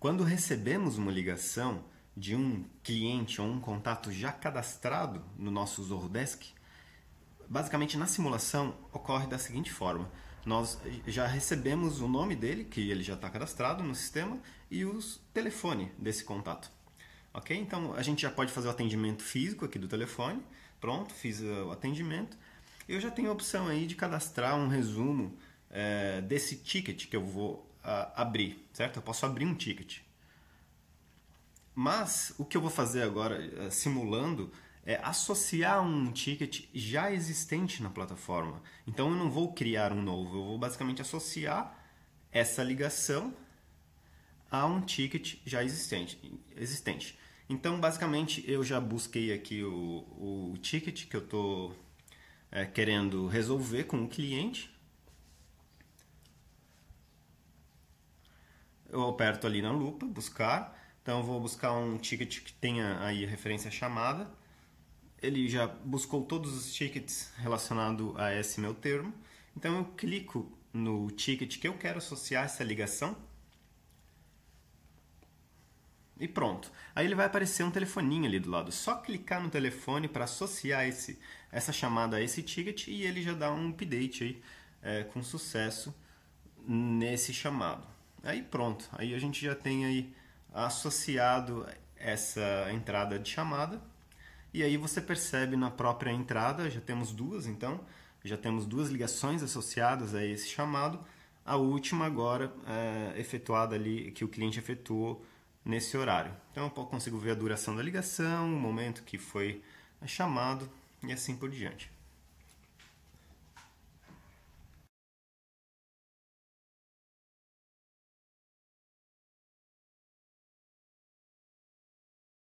Quando recebemos uma ligação de um cliente ou um contato já cadastrado no nosso Zordesk, basicamente na simulação ocorre da seguinte forma: nós já recebemos o nome dele, que ele já está cadastrado no sistema, e o telefone desse contato. Ok? Então a gente já pode fazer o atendimento físico aqui do telefone. Pronto, fiz o atendimento. Eu já tenho a opção aí de cadastrar um resumo é, desse ticket que eu vou uh, abrir, certo? Eu posso abrir um ticket. Mas o que eu vou fazer agora, uh, simulando, é associar um ticket já existente na plataforma. Então eu não vou criar um novo, eu vou basicamente associar essa ligação a um ticket já existente. existente. Então, basicamente, eu já busquei aqui o, o ticket que eu estou eh, é, querendo resolver com o cliente. eu aperto ali na lupa, buscar. Então vou buscar um ticket que tenha aí referência chamada. Ele já buscou todos os tickets relacionados a esse meu termo. Então eu clico no ticket que eu quero associar essa ligação. E pronto. Aí ele vai aparecer um telefoninho ali do lado. Só clicar no telefone para associar esse, essa chamada a esse ticket e ele já dá um update aí é, com sucesso nesse chamado. Aí pronto, aí a gente já tem aí associado essa entrada de chamada. E aí você percebe na própria entrada, já temos duas então, já temos duas ligações associadas a esse chamado. A última agora é, efetuada ali, que o cliente efetuou nesse horário. Então eu consigo ver a duração da ligação, o momento que foi chamado e assim por diante.